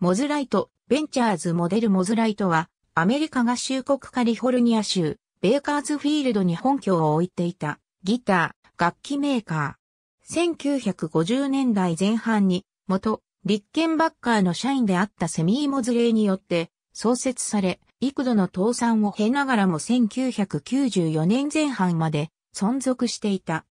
モズライト、ベンチャーズモデルモズライトは、アメリカ合衆国カリフォルニア州、ベーカーズフィールドに本拠を置いていた、ギター、楽器メーカー。1950年代前半に、元、リッケンバッカーの社員であったセミー・モズレイによって、創設され、幾度の倒産を経ながらも1994年前半まで存続していた。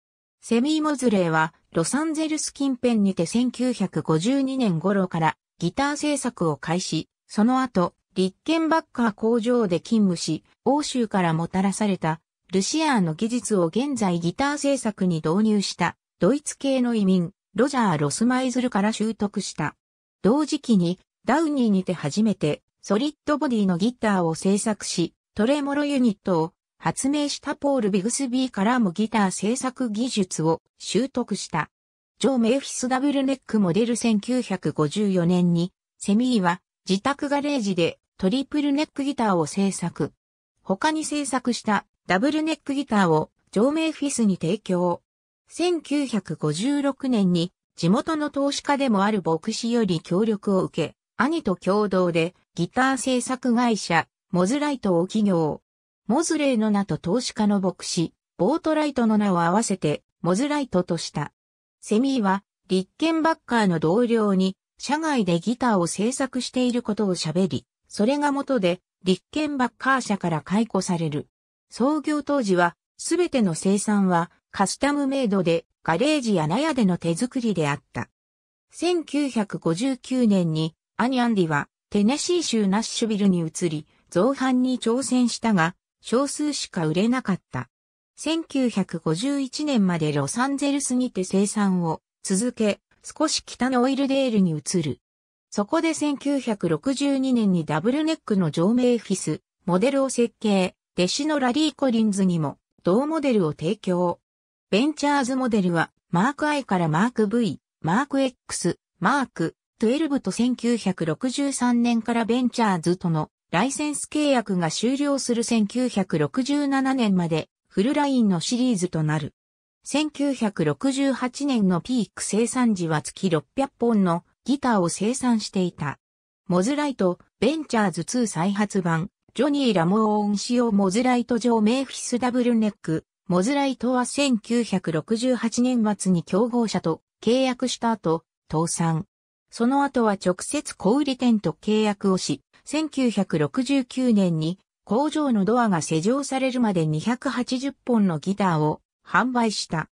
セミー・モズレイはロサンゼルス近辺にて1952年頃からギター制作を開始、その後、リッケンバッカー工場で勤務し、欧州からもたらされた、ルシアーの技術を現在ギター制作に導入した、ドイツ系の移民、ロジャー・ロスマイズルから習得した。同時期に、ダウニーにて初めて、ソリッドボディのギターを制作し、トレモロユニットを発明したポール・ビグスビーからもギター制作技術を習得した。ジョー・メイフィス・ダブルネックモデル1954年に、セミーは自宅ガレージでトリプルネックギターを制作。他に制作したダブルネックギターをジョー・メイフィスに提供。1956年に地元の投資家でもある牧師より協力を受け、兄と共同でギター制作会社、モズライトを起業。モズレイの名と投資家の牧師、ボートライトの名を合わせて、モズライトとした。セミーは、リッケンバッカーの同僚に、社外でギターを制作していることを喋り、それが元で、リッケンバッカー社から解雇される。創業当時は、すべての生産は、カスタムメイドで、ガレージや納屋での手作りであった。1959年に、アニ・アンディは、テネシー州ナッシュビルに移り、造反に挑戦したが、少数しか売れなかった。1951年までロサンゼルスにて生産を続け、少し北のオイルデールに移る。そこで1962年にダブルネックの上名フィス、モデルを設計、弟子のラリー・コリンズにも同モデルを提供。ベンチャーズモデルは、マーク I からマーク V、マーク X、マーク12と1963年からベンチャーズとのライセンス契約が終了する1967年までフルラインのシリーズとなる。1968年のピーク生産時は月600本のギターを生産していた。モズライト、ベンチャーズ2再発版、ジョニー・ラモーン仕様モズライト上メーフィスダブルネック、モズライトは1968年末に競合者と契約した後、倒産。その後は直接小売店と契約をし、1969年に工場のドアが施錠されるまで280本のギターを販売した。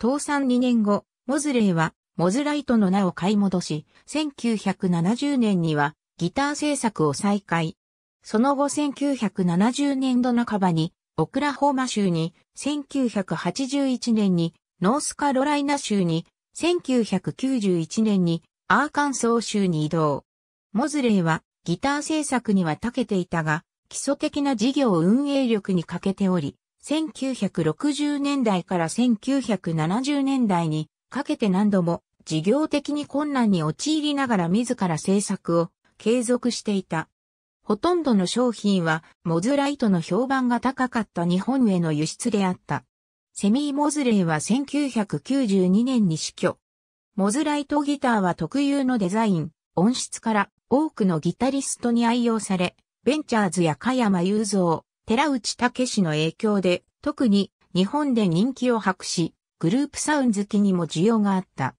倒産2年後、モズレイはモズライトの名を買い戻し、1970年にはギター制作を再開。その後1970年度半ばにオクラホーマ州に、1981年にノースカロライナ州に、1991年にアーカンソー州に移動。モズレイはギター制作には長けていたが、基礎的な事業運営力に欠けており、1960年代から1970年代にかけて何度も事業的に困難に陥りながら自ら制作を継続していた。ほとんどの商品はモズライトの評判が高かった日本への輸出であった。セミー・モズレイは1992年に死去。モズライトギターは特有のデザイン、音質から多くのギタリストに愛用され、ベンチャーズや加山雄三、寺内武氏の影響で、特に日本で人気を博し、グループサウン好きにも需要があった。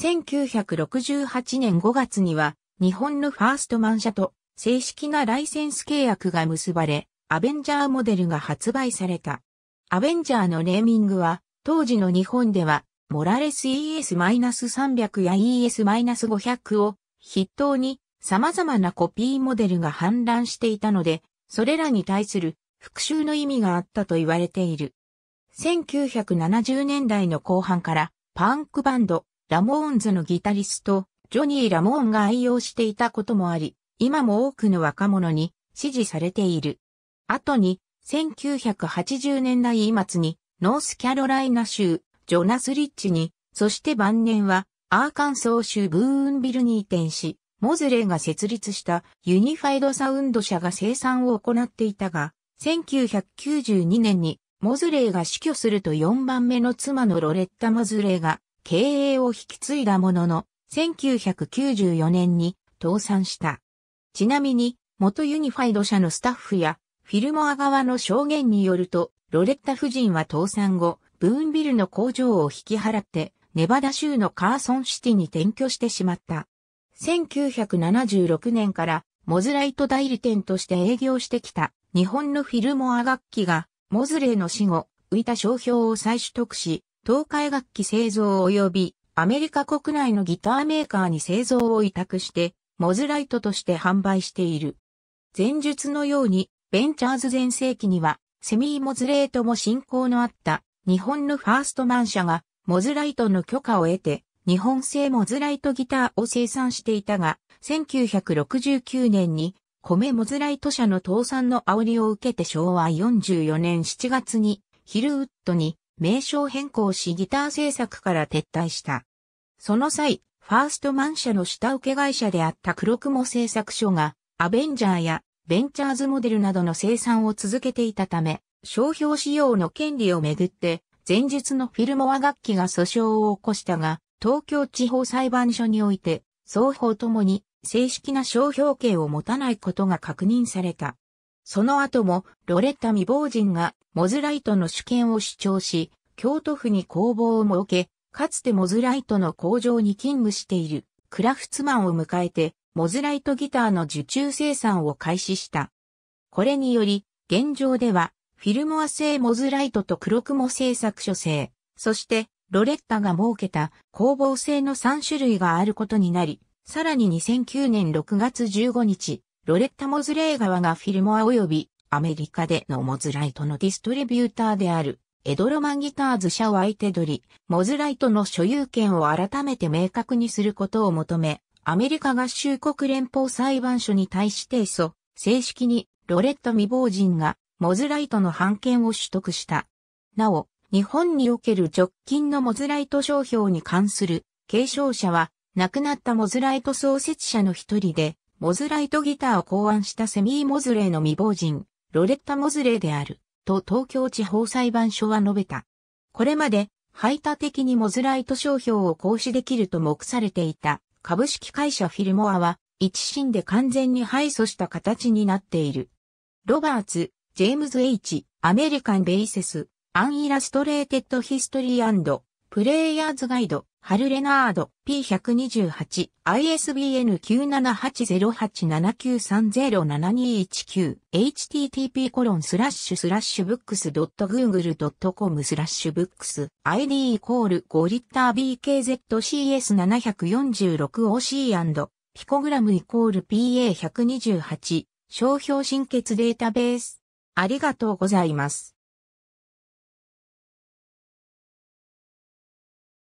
1968年5月には、日本のファーストマン社と正式なライセンス契約が結ばれ、アベンジャーモデルが発売された。アベンジャーのネーミングは、当時の日本では、モラレス ES-300 や ES-500 を筆頭に、様々なコピーモデルが氾濫していたので、それらに対する復讐の意味があったと言われている。1970年代の後半からパンクバンド、ラモーンズのギタリスト、ジョニー・ラモーンが愛用していたこともあり、今も多くの若者に支持されている。後に、1980年代末に、ノースキャロライナ州、ジョナス・リッチに、そして晩年は、アーカンソー州ブーンビルに移転し、モズレーが設立したユニファイドサウンド社が生産を行っていたが、1992年にモズレーが死去すると4番目の妻のロレッタ・モズレーが経営を引き継いだものの、1994年に倒産した。ちなみに、元ユニファイド社のスタッフやフィルモア側の証言によると、ロレッタ夫人は倒産後、ブーンビルの工場を引き払って、ネバダ州のカーソンシティに転居してしまった。1976年からモズライト代理店として営業してきた日本のフィルモア楽器がモズレーの死後、浮いた商標を再取得し、東海楽器製造及びアメリカ国内のギターメーカーに製造を委託して、モズライトとして販売している。前述のように、ベンチャーズ全盛期には、セミーモズレーとも進行のあった、日本のファーストマン社が、モズライトの許可を得て、日本製モズライトギターを生産していたが、1969年に米モズライト社の倒産の煽りを受けて昭和44年7月にヒルウッドに名称変更しギター制作から撤退した。その際、ファーストマン社の下請け会社であった黒雲製作所がアベンジャーやベンチャーズモデルなどの生産を続けていたため、商標使用の権利をめぐって前日のフィルモア楽器が訴訟を起こしたが、東京地方裁判所において、双方ともに正式な商標権を持たないことが確認された。その後も、ロレッタ未亡人がモズライトの主権を主張し、京都府に工房を設け、かつてモズライトの工場に勤務しているクラフツマンを迎えて、モズライトギターの受注生産を開始した。これにより、現状では、フィルモア製モズライトと黒雲製作所製、そしてロレッタが設けた工房製の3種類があることになり、さらに2009年6月15日、ロレッタ・モズレー川がフィルモア及びアメリカでのモズライトのディストリビューターである、エドロマンギターズ社を相手取り、モズライトの所有権を改めて明確にすることを求め、アメリカ合衆国連邦裁判所に対して提訴、正式にロレッタ未亡人がモズライトの版権を取得した。なお、日本における直近のモズライト商標に関する継承者は、亡くなったモズライト創設者の一人で、モズライトギターを考案したセミー・モズレーの未亡人、ロレッタ・モズレーである、と東京地方裁判所は述べた。これまで、排他的にモズライト商標を行使できると目されていた株式会社フィルモアは、一審で完全に敗訴した形になっている。ロバーツ、ジェームズ・ H、アメリカン・ベイセス、アンイラストレーテッドヒストリープレイヤーズガイド、ハルレナード P128、ISBN 9780879307219、http コロンスラッシュスラッシュブックス .google.com スラッシュブックス、ID イコール5リッター BKZCS746OC& ピコグラムイコール PA128、商標新血データベース。ありがとうございます。